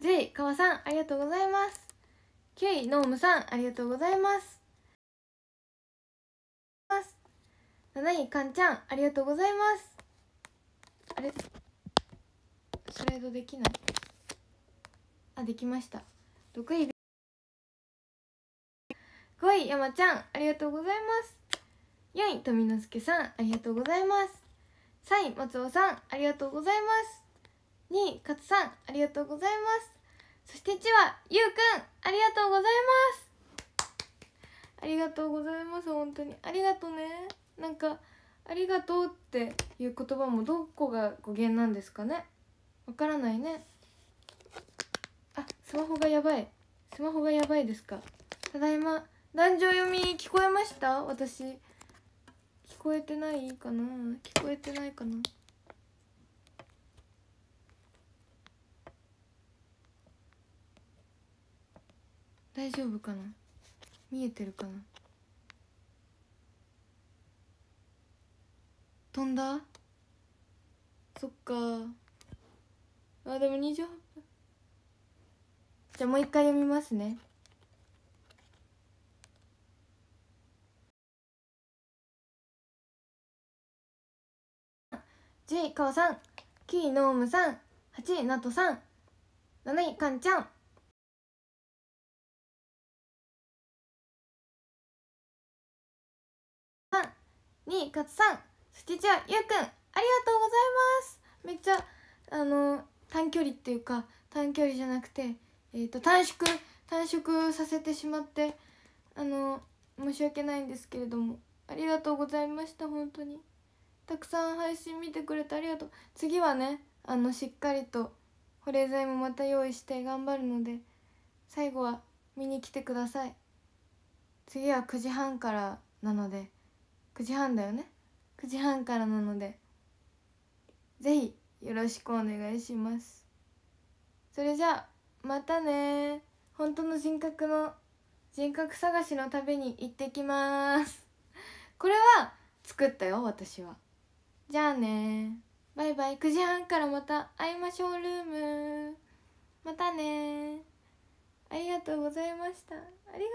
J かわさんありがとうございます K ノームさんありがとうございます7位かんちゃんありがとうございますあれスライドできないあできました6位5位山ちゃんありがとうございます4位富之助さんありがとうございます3位松尾さんありがとうございますかつさんありがとうございますそしてちはゆうくんありがとうございますありがとうございます本当にありがとうねなんかありがとうっていう言葉もどこが語源なんですかねわからないねあスマホがやばいスマホがやばいですかただいま壇上読み聞こえました私聞こえてないかな聞こえてないかな大丈夫かな見えてるかな飛んだそっかあでも28分じゃあもう一回読みますね10位かおさんき位ノームさん8位なとさん7位かんちゃんにかつさんそしてじゃあゆうくんありがとうございますめっちゃあの短距離っていうか短距離じゃなくて、えーと、と短縮短縮させてしまってあの申し訳ないんですけれどもありがとうございました本当にたくさん配信見てくれてありがとう次はねあのしっかりと保冷剤もまた用意して頑張るので最後は見に来てください次は9時半からなので9時半だよね9時半からなのでぜひよろしくお願いしますそれじゃあまたね本当の人格の人格探しの旅に行ってきますこれは作ったよ私はじゃあねバイバイ9時半からまた会いましょうルームまたねありがとうございましたありが